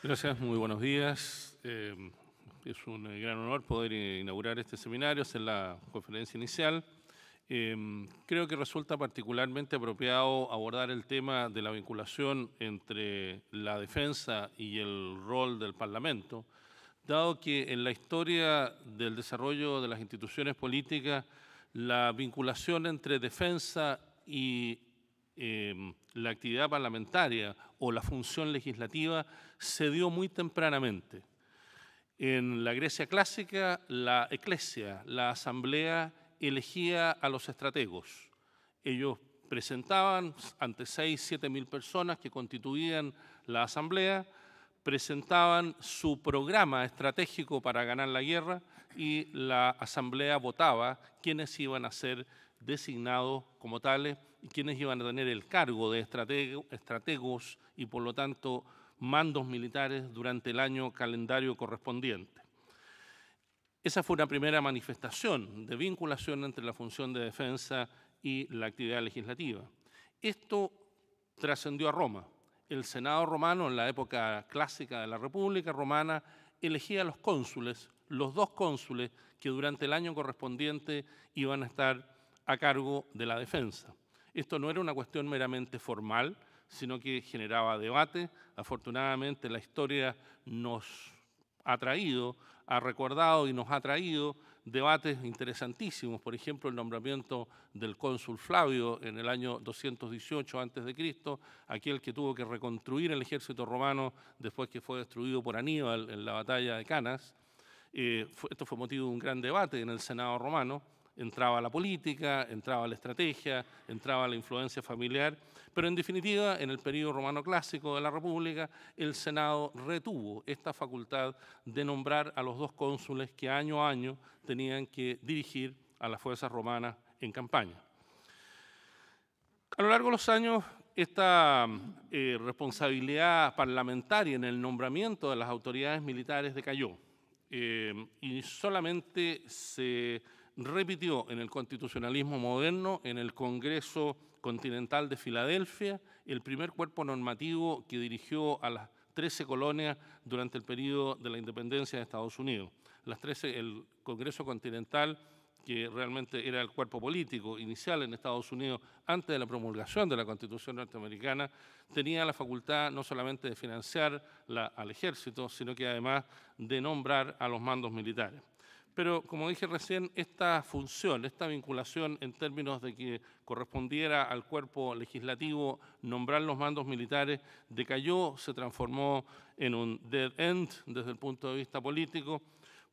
Gracias, muy buenos días. Em, es un eh, gran honor poder inaugurar este seminario, es la conferencia inicial. Em, creo que resulta particularmente apropiado abordar el tema de la vinculación entre la defensa y el rol del Parlamento, dado que en la historia del desarrollo de las instituciones políticas, la vinculación entre defensa y em, la actividad parlamentaria o la función legislativa se dio muy tempranamente. En la Grecia clásica, la eclesia, la asamblea, elegía a los estrategos. Ellos presentaban ante 6, siete mil personas que constituían la asamblea, presentaban su programa estratégico para ganar la guerra y la asamblea votaba quiénes iban a ser designados como tales quienes iban a tener el cargo de estrategos y por lo tanto mandos militares durante el año calendario correspondiente. Esa fue una primera manifestación de vinculación entre la función de defensa y la actividad legislativa. Esto trascendió a Roma. El Senado romano, en la época clásica de la República Romana, elegía a los cónsules, los dos cónsules que durante el año correspondiente iban a estar a cargo de la defensa. Esto no era una cuestión meramente formal, sino que generaba debate. Afortunadamente la historia nos ha traído, ha recordado y nos ha traído debates interesantísimos, por ejemplo, el nombramiento del cónsul Flavio en el año 218 a.C., aquel que tuvo que reconstruir el ejército romano después que fue destruido por Aníbal en la batalla de Canas. Eh, esto fue motivo de un gran debate en el Senado romano entraba la política, entraba la estrategia, entraba la influencia familiar, pero en definitiva, en el periodo romano clásico de la República, el Senado retuvo esta facultad de nombrar a los dos cónsules que año a año tenían que dirigir a las fuerzas romanas en campaña. A lo largo de los años, esta eh, responsabilidad parlamentaria en el nombramiento de las autoridades militares decayó eh, y solamente se repitió en el constitucionalismo moderno, en el Congreso Continental de Filadelfia, el primer cuerpo normativo que dirigió a las 13 colonias durante el periodo de la independencia de Estados Unidos. Las el Congreso Continental que realmente era el cuerpo político inicial en Estados Unidos antes de la promulgación de la Constitución norteamericana, tenía la facultad no solamente de financiar al ejército, sino que además de nombrar a los mandos militares pero como dije recién, esta función, esta vinculación en términos de que correspondiera al cuerpo legislativo nombrar los mandos militares, decayó, se transformó en un dead end desde el punto de vista político,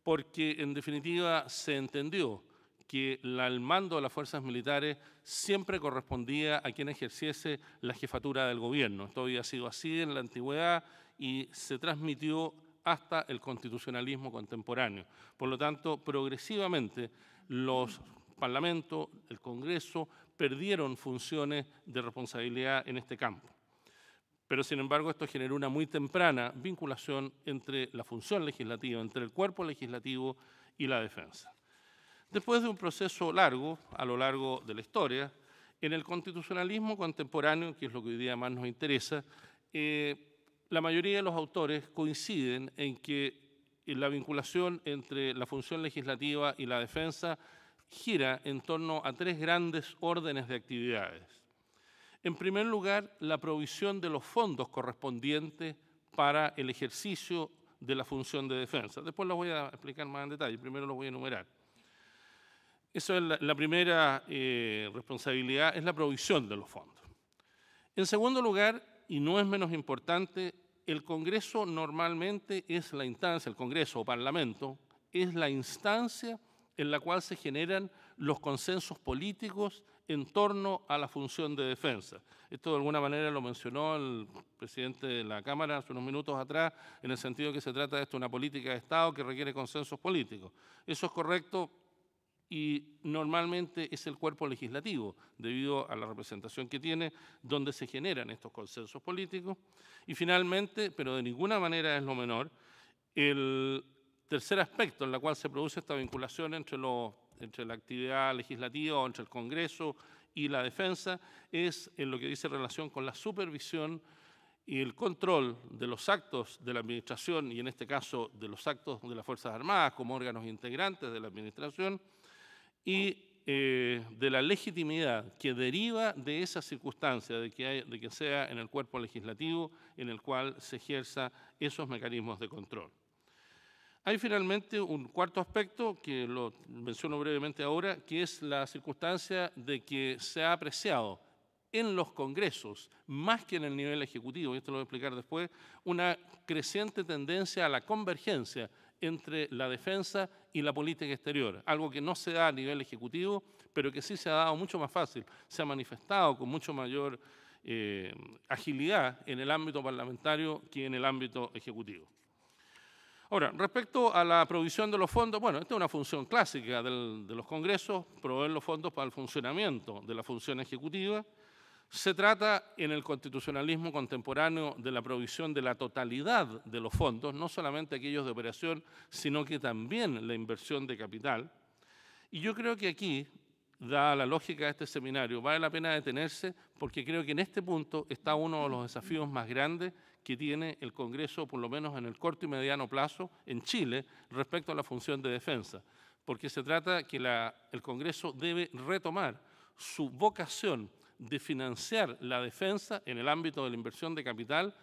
porque en definitiva se entendió que el mando de las fuerzas militares siempre correspondía a quien ejerciese la jefatura del gobierno. Esto había sido así en la antigüedad y se transmitió hasta el constitucionalismo contemporáneo. Por lo tanto, progresivamente los parlamentos, el Congreso, perdieron funciones de responsabilidad en este campo. Pero sin embargo esto generó una muy temprana vinculación entre la función legislativa, entre el cuerpo legislativo y la defensa. Después de un proceso largo, a lo largo de la historia, en el constitucionalismo contemporáneo, que es lo que hoy día más nos interesa, eh, la mayoría de los autores coinciden en que la vinculación entre la función legislativa y la defensa gira en torno a tres grandes órdenes de actividades. En primer lugar, la provisión de los fondos correspondientes para el ejercicio de la función de defensa. Después los voy a explicar más en detalle, primero los voy a enumerar. Esa es la, primera eh, responsabilidad, es la provisión de los fondos. En segundo lugar, y no es menos importante, el Congreso normalmente es la instancia, el Congreso o Parlamento, es la instancia en la cual se generan los consensos políticos en torno a la función de defensa. Esto de alguna manera lo mencionó el presidente de la Cámara hace unos minutos atrás, en el sentido que se trata de esto una política de Estado que requiere consensos políticos. Eso es correcto y normalmente es el cuerpo legislativo, debido a la representación que tiene, donde se generan estos consensos políticos. Y finalmente, pero de ninguna manera es lo menor, el tercer aspecto en el cual se produce esta vinculación entre, los, entre la actividad legislativa o entre el Congreso y la defensa es en lo que dice relación con la supervisión y el control de los actos de la administración y en este caso de los actos de las Fuerzas Armadas como órganos integrantes de la administración y eh, de la legitimidad que deriva de esa circunstancia, de que, hay, de que sea en el cuerpo legislativo en el cual se ejerza esos mecanismos de control. Hay finalmente un cuarto aspecto que lo menciono brevemente ahora, que es la circunstancia de que se ha apreciado en los congresos, más que en el nivel ejecutivo, y esto lo voy a explicar después, una creciente tendencia a la convergencia entre la defensa y la política exterior, algo que no se da a nivel ejecutivo, pero que sí se ha dado mucho más fácil, se ha manifestado con mucho mayor eh, agilidad en el ámbito parlamentario que en el ámbito ejecutivo. Ahora, respecto a la provisión de los fondos, bueno, esta es una función clásica de los congresos, proveer los fondos para el funcionamiento de la función ejecutiva, se trata en el constitucionalismo contemporáneo de la provisión de la totalidad de los fondos, no solamente aquellos de operación, sino que también la inversión de capital. Y yo creo que aquí, dada la lógica de este seminario, vale la pena detenerse porque creo que en este punto está uno de los desafíos más grandes que tiene el Congreso, por lo menos en el corto y mediano plazo, en Chile, respecto a la función de defensa. Porque se trata que el Congreso debe retomar su vocación de financiar la defensa en el ámbito de la inversión de capital,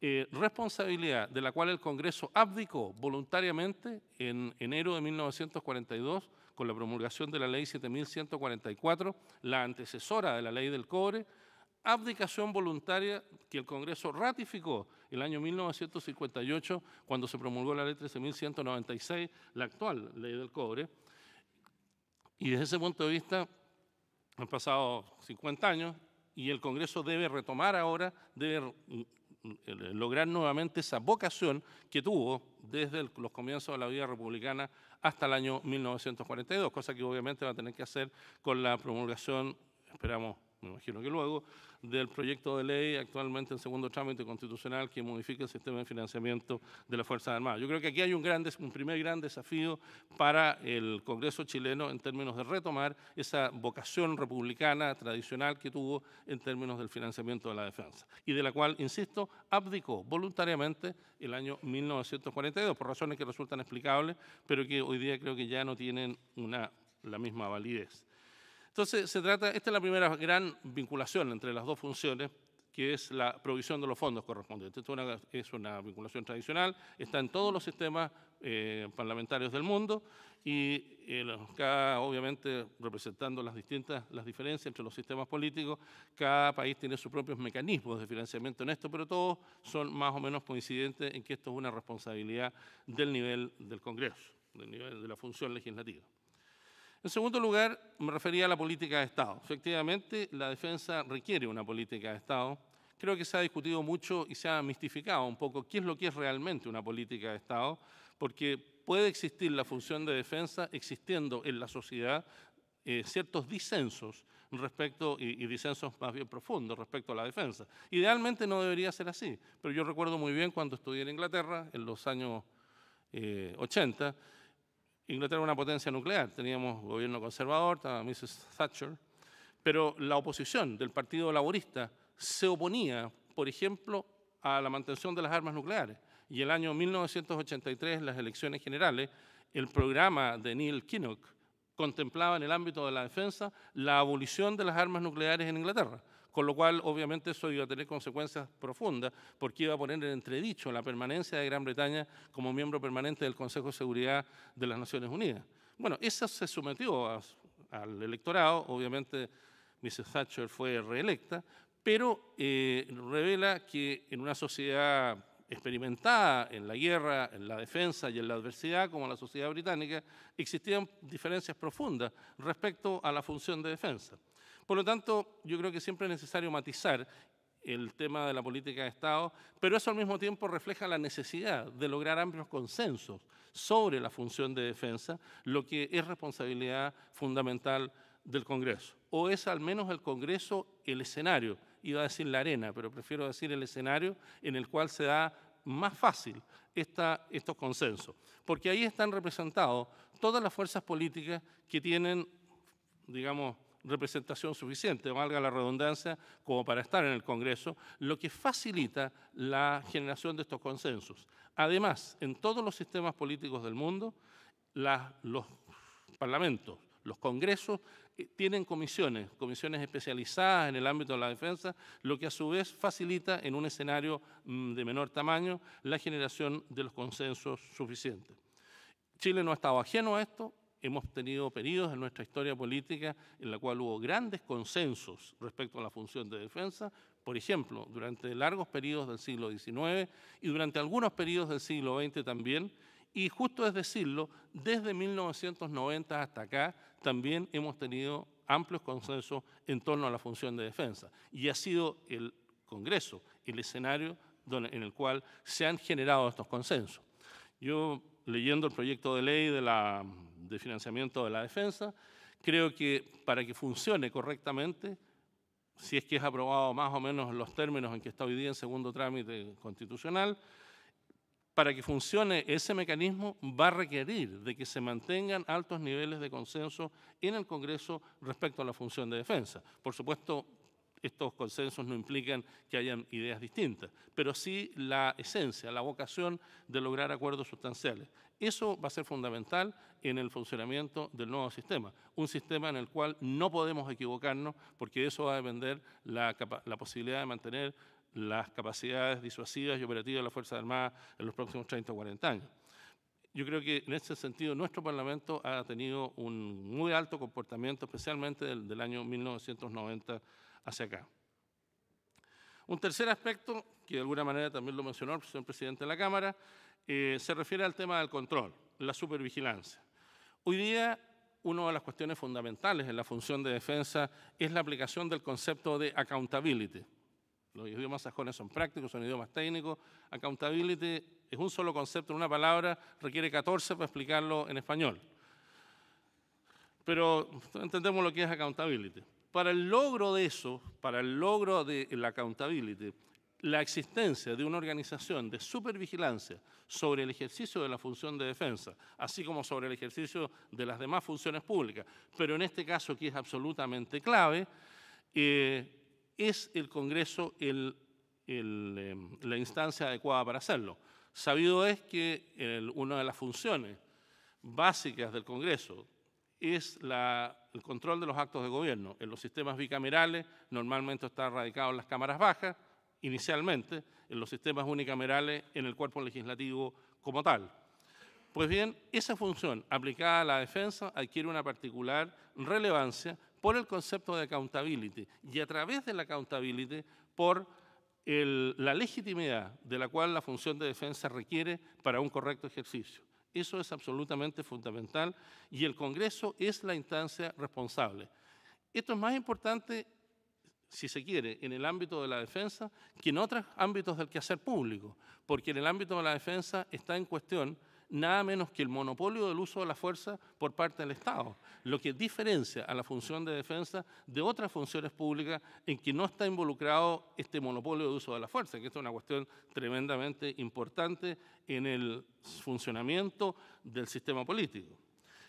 eh, responsabilidad de la cual el Congreso abdicó voluntariamente en enero de 1942 con la promulgación de la Ley 7144, la antecesora de la Ley del Cobre, abdicación voluntaria que el Congreso ratificó el año 1958 cuando se promulgó la ley 13.196, la actual ley del cobre. Y desde ese punto de vista, han pasado 50 años y el Congreso debe retomar ahora, debe mm, mm, lograr nuevamente esa vocación que tuvo desde los comienzos de la vida republicana hasta el año 1942, cosa que obviamente va a tener que hacer con la promulgación, esperamos me imagino que luego, del proyecto de ley actualmente en segundo trámite constitucional que modifica el sistema de financiamiento de las Fuerzas Armadas. Yo creo que aquí hay un, un primer gran desafío para el Congreso chileno en términos de retomar esa vocación republicana tradicional que tuvo en términos del financiamiento de la defensa y de la cual, insisto, abdicó voluntariamente el año 1942 por razones que resultan explicables, pero que hoy día creo que ya no tienen la misma validez. Entonces, se trata, esta es la primera gran vinculación entre las dos funciones, que es la provisión de los fondos correspondientes. Esto es una vinculación tradicional, está en todos los sistemas eh, parlamentarios del mundo y eh, cada, obviamente, representando las distintas las diferencias entre los sistemas políticos, cada país tiene sus propios mecanismos de financiamiento en esto, pero todos son más o menos coincidentes en que esto es una responsabilidad del nivel del Congreso, del nivel de la función legislativa. En segundo lugar, me refería a la política de Estado. Efectivamente, la defensa requiere una política de Estado. Creo que se ha discutido mucho y se ha mistificado un poco qué es lo que es realmente una política de Estado, porque puede existir la función de defensa existiendo en la sociedad eh, ciertos disensos respecto, y, disensos más bien profundos respecto a la defensa. Idealmente no debería ser así, pero yo recuerdo muy bien cuando estudié en Inglaterra, en los años 80, eh, Inglaterra era una potencia nuclear, teníamos gobierno conservador, estaba Mrs. Thatcher, pero la oposición del Partido Laborista se oponía, por ejemplo, a la mantención de las armas nucleares. Y el año 1983, las elecciones generales, el programa de Neil Kinnock contemplaba en el ámbito de la defensa la abolición de las armas nucleares en Inglaterra con lo cual obviamente eso iba a tener consecuencias profundas, porque iba a poner en entredicho la permanencia de Gran Bretaña como miembro permanente del Consejo de Seguridad de las Naciones Unidas. Bueno, esa se sometió al electorado, obviamente Mrs. Thatcher fue reelecta, pero eh, revela que en una sociedad experimentada en la guerra, en la defensa y en la adversidad, como la sociedad británica, existían diferencias profundas respecto a la función de defensa. Por lo tanto, yo creo que siempre es necesario matizar el tema de la política de Estado, pero eso al mismo tiempo refleja la necesidad de lograr amplios consensos sobre la función de defensa, lo que es responsabilidad fundamental del Congreso. O es al menos el Congreso el escenario, iba a decir la arena, pero prefiero decir el escenario en el cual se da más fácil estos consensos, porque ahí están representados todas las fuerzas políticas que tienen, digamos, representación suficiente, valga la redundancia, como para estar en el Congreso, lo que facilita la generación de estos consensos. Además, en todos los sistemas políticos del mundo, los parlamentos, los congresos eh, tienen comisiones, comisiones especializadas en el ámbito de la defensa, lo que a su vez facilita en un escenario mm, de menor tamaño la generación de los consensos suficientes. Chile no ha estado ajeno a esto, hemos tenido periodos en nuestra historia política en la cual hubo grandes consensos respecto a la función de defensa, por ejemplo, durante largos periodos del siglo XIX y durante algunos periodos del siglo XX también, y justo es decirlo, desde 1990 hasta acá también hemos tenido amplios consensos en torno a la función de defensa. Y ha sido el Congreso el escenario en el cual se han generado estos consensos. Yo leyendo el proyecto de ley de, financiamiento de la defensa, creo que para que funcione correctamente, si es que es aprobado más o menos los términos en que está hoy día en segundo trámite constitucional, para que funcione ese mecanismo va a requerir de que se mantengan altos niveles de consenso en el Congreso respecto a la función de defensa. Por supuesto, estos consensos no implican que hayan ideas distintas, pero sí la esencia, la vocación de lograr acuerdos sustanciales. Eso va a ser fundamental en el funcionamiento del nuevo sistema, un sistema en el cual no podemos equivocarnos porque eso va a depender la, la posibilidad de mantener las capacidades disuasivas y operativas de la Fuerza Armada en los próximos 30 o 40 años yo creo que en ese sentido nuestro Parlamento ha tenido un muy alto comportamiento, especialmente del, del año 1990 hacia acá. Un tercer aspecto, que de alguna manera también lo mencionó el señor presidente de la Cámara, eh, se refiere al tema del control, la supervigilancia. Hoy día, una de las cuestiones fundamentales en la función de defensa es la aplicación del concepto de accountability. Los idiomas sajones son prácticos, son idiomas técnicos. Accountability es un solo concepto una palabra, requiere 14 para explicarlo en español. Pero entendemos lo que es accountability para el logro de eso, para el logro de la accountability, la existencia de una organización de supervigilancia sobre el ejercicio de la función de defensa, así como sobre el ejercicio de las demás funciones públicas, pero en este caso que es absolutamente clave, eh, es el Congreso em, la instancia adecuada para hacerlo. Sabido es que una de las funciones básicas del Congreso, es el control de los actos de gobierno. En los sistemas bicamerales normalmente está radicado en las cámaras bajas, inicialmente, en los sistemas unicamerales en el cuerpo legislativo como tal. Pues bien, esa función aplicada a la defensa adquiere una particular relevancia por el concepto de accountability y a través de la accountability por la legitimidad de la cual la función de defensa requiere para un correcto ejercicio. Eso es absolutamente fundamental y el Congreso es la instancia responsable. Esto es más importante, si se quiere, en el ámbito de la defensa que en otros ámbitos del quehacer público, porque en el ámbito de la defensa está en cuestión nada menos que el monopolio del uso de la fuerza por parte del Estado, lo que diferencia a la función de defensa de otras funciones públicas en que no está involucrado este monopolio de uso de la fuerza, que es una cuestión tremendamente importante en el funcionamiento del sistema político.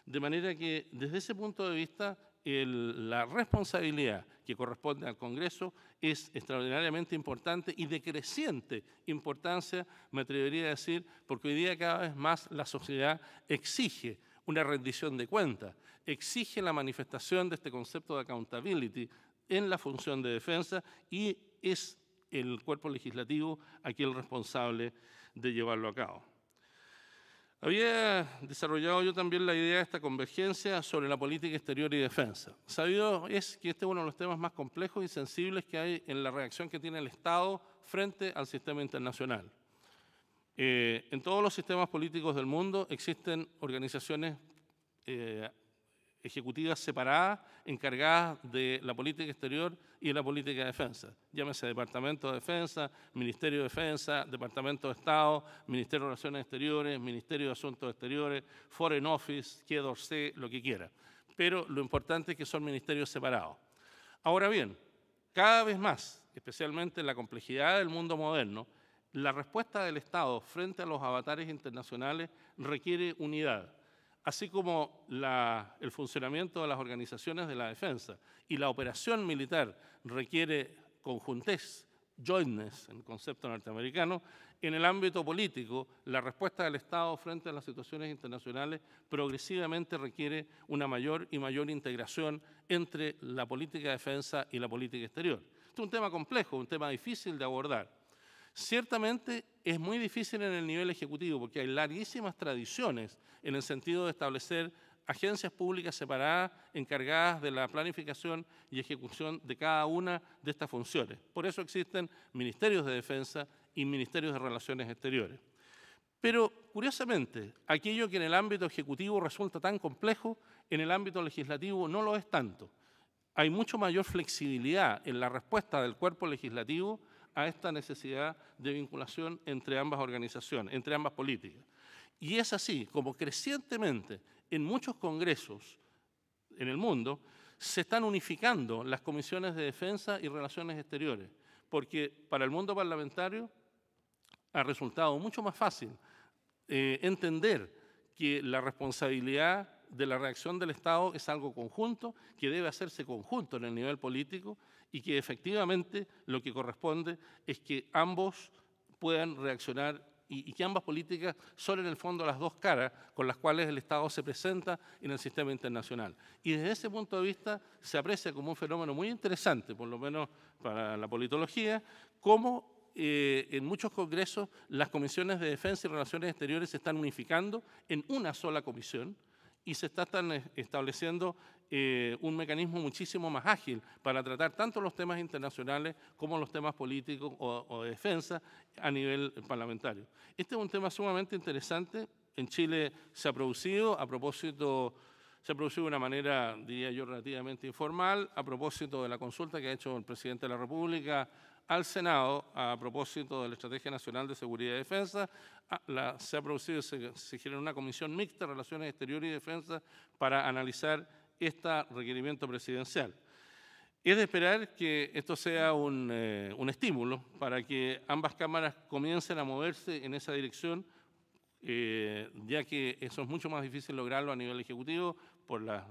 De manera que desde ese punto de vista la responsabilidad que corresponde al Congreso es extraordinariamente importante y de creciente importancia, me atrevería a decir, porque hoy día cada vez más la sociedad exige una rendición de cuentas, exige la manifestación de este concepto de accountability en la función de defensa y es el cuerpo legislativo aquí el responsable de llevarlo a cabo. Había desarrollado yo también la idea de esta convergencia sobre la política exterior y defensa. Sabido es que este es uno de los temas más complejos y sensibles que hay en la reacción que tiene el Estado frente al sistema internacional. Eh, en todos los sistemas políticos del mundo existen organizaciones eh, ejecutivas separadas encargadas de la política exterior y de la política de defensa. Llámese Departamento de Defensa, Ministerio de Defensa, Departamento de Estado, Ministerio de Relaciones Exteriores, Ministerio de Asuntos Exteriores, Foreign Office, qué lo que quiera. Pero lo importante es que son ministerios separados. Ahora bien, cada vez más, especialmente en la complejidad del mundo moderno, la respuesta del Estado frente a los avatares internacionales requiere unidad así como el funcionamiento de las organizaciones de la defensa y la operación militar requiere conjuntez, jointness, en concepto norteamericano, en el ámbito político, la respuesta del Estado frente a las situaciones internacionales progresivamente requiere una mayor y mayor integración entre la política de defensa y la política exterior. es un tema complejo, un tema difícil de abordar. Ciertamente es muy difícil en el nivel ejecutivo porque hay larguísimas tradiciones en el sentido de establecer agencias públicas separadas encargadas de la planificación y ejecución de cada una de estas funciones. Por eso existen ministerios de defensa y ministerios de relaciones exteriores. Pero, curiosamente, aquello que en el ámbito ejecutivo resulta tan complejo, en el ámbito legislativo no lo es tanto. Hay mucho mayor flexibilidad en la respuesta del cuerpo legislativo a esta necesidad de vinculación entre ambas organizaciones, entre ambas políticas. Y es así como crecientemente en muchos congresos en el mundo se están unificando las comisiones de defensa y relaciones exteriores, porque para el mundo parlamentario ha resultado mucho más fácil eh, entender que la responsabilidad de la reacción del Estado es algo conjunto, que debe hacerse conjunto en el nivel político y que efectivamente lo que corresponde es que ambos puedan reaccionar y, que ambas políticas son en el fondo las dos caras con las cuales el Estado se presenta en el sistema internacional. Y desde ese punto de vista se aprecia como un fenómeno muy interesante, por lo menos para la politología, cómo eh, en muchos congresos las comisiones de defensa y relaciones exteriores se están unificando en una sola comisión y se están eh, estableciendo eh, un mecanismo muchísimo más ágil para tratar tanto los temas internacionales como los temas políticos o, de defensa a nivel parlamentario. Este es un tema sumamente interesante. En Chile se ha producido, a propósito se ha producido de una manera, diría yo, relativamente informal, a propósito de la consulta que ha hecho el presidente de la República al Senado, a propósito de la Estrategia Nacional de Seguridad y Defensa, ah, la, se ha producido, se, genera una comisión mixta de Relaciones Exteriores y Defensa para analizar este requerimiento presidencial. Es de esperar que esto sea eh, un, estímulo para que ambas cámaras comiencen a moverse en esa dirección, eh, ya que eso es mucho más difícil lograrlo a nivel ejecutivo por las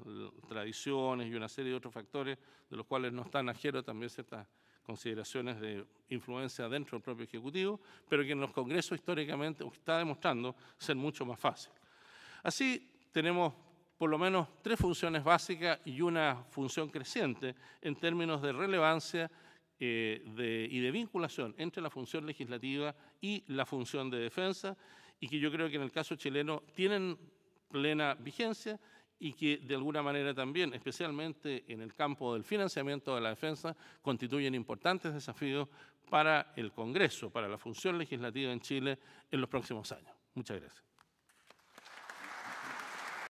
tradiciones y una serie de otros factores de los cuales no están ajeros también ciertas consideraciones de influencia dentro del propio Ejecutivo, pero que en los congresos históricamente está demostrando ser mucho más fácil. Así tenemos por lo menos tres funciones básicas y una función creciente en términos de relevancia eh, y de vinculación entre la función legislativa y la función de defensa y que yo creo que en el caso chileno tienen plena vigencia y que de alguna manera también, especialmente en el campo del financiamiento de la defensa, constituyen importantes desafíos para el Congreso, para la función legislativa en Chile en los próximos años. Muchas gracias.